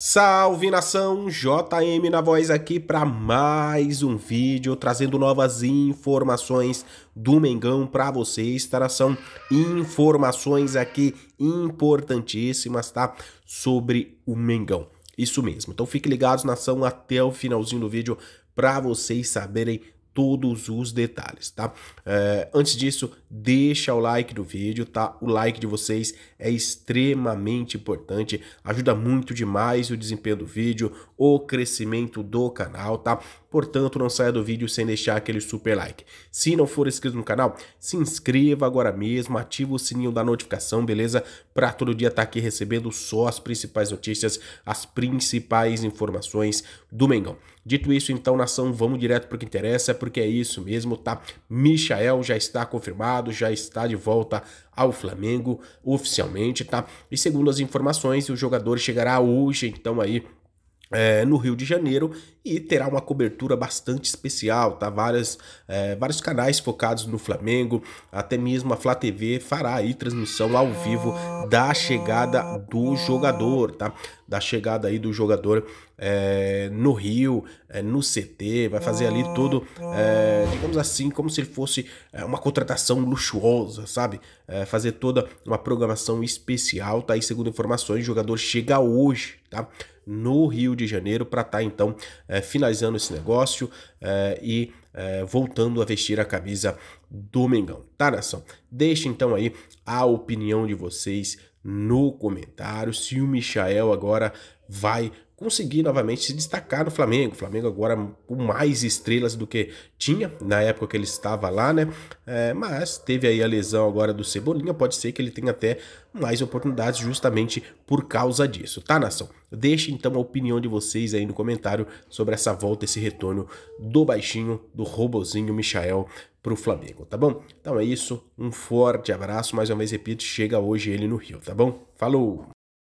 Salve nação, JM na voz aqui para mais um vídeo trazendo novas informações do Mengão para vocês, tá Informações aqui importantíssimas, tá? Sobre o Mengão. Isso mesmo. Então fiquem ligados nação até o finalzinho do vídeo para vocês saberem todos os detalhes, tá? É, antes disso, deixa o like do vídeo, tá? O like de vocês é extremamente importante, ajuda muito demais o desempenho do vídeo, o crescimento do canal, tá? Portanto, não saia do vídeo sem deixar aquele super like. Se não for inscrito no canal, se inscreva agora mesmo, ativa o sininho da notificação, beleza? para todo dia estar tá aqui recebendo só as principais notícias, as principais informações do Mengão. Dito isso, então, nação, vamos direto para o que interessa, porque é isso mesmo, tá? Michael já está confirmado, já está de volta ao Flamengo oficialmente, tá? E segundo as informações, o jogador chegará hoje, então, aí é, no Rio de Janeiro e terá uma cobertura bastante especial, tá? Várias, é, vários canais focados no Flamengo, até mesmo a Flá TV fará aí transmissão ao vivo da chegada do jogador, tá? Da chegada aí do jogador é, no Rio, é, no CT, vai fazer ali tudo, é, digamos assim, como se ele fosse é, uma contratação luxuosa, sabe? fazer toda uma programação especial, tá? E segundo informações, o jogador chega hoje, tá? no Rio de Janeiro para estar tá, então é, finalizando esse negócio é, e é, voltando a vestir a camisa do Mengão. Tá, nação? Deixe então aí a opinião de vocês no comentário se o Michael agora vai conseguir novamente se destacar no Flamengo. O Flamengo agora com mais estrelas do que tinha na época que ele estava lá, né? É, mas teve aí a lesão agora do Cebolinha, pode ser que ele tenha até mais oportunidades justamente por causa disso, tá, nação? Deixe então a opinião de vocês aí no comentário sobre essa volta, esse retorno do baixinho, do robozinho Michael para o Flamengo, tá bom? Então é isso, um forte abraço, mais uma vez repito, chega hoje ele no Rio, tá bom? Falou!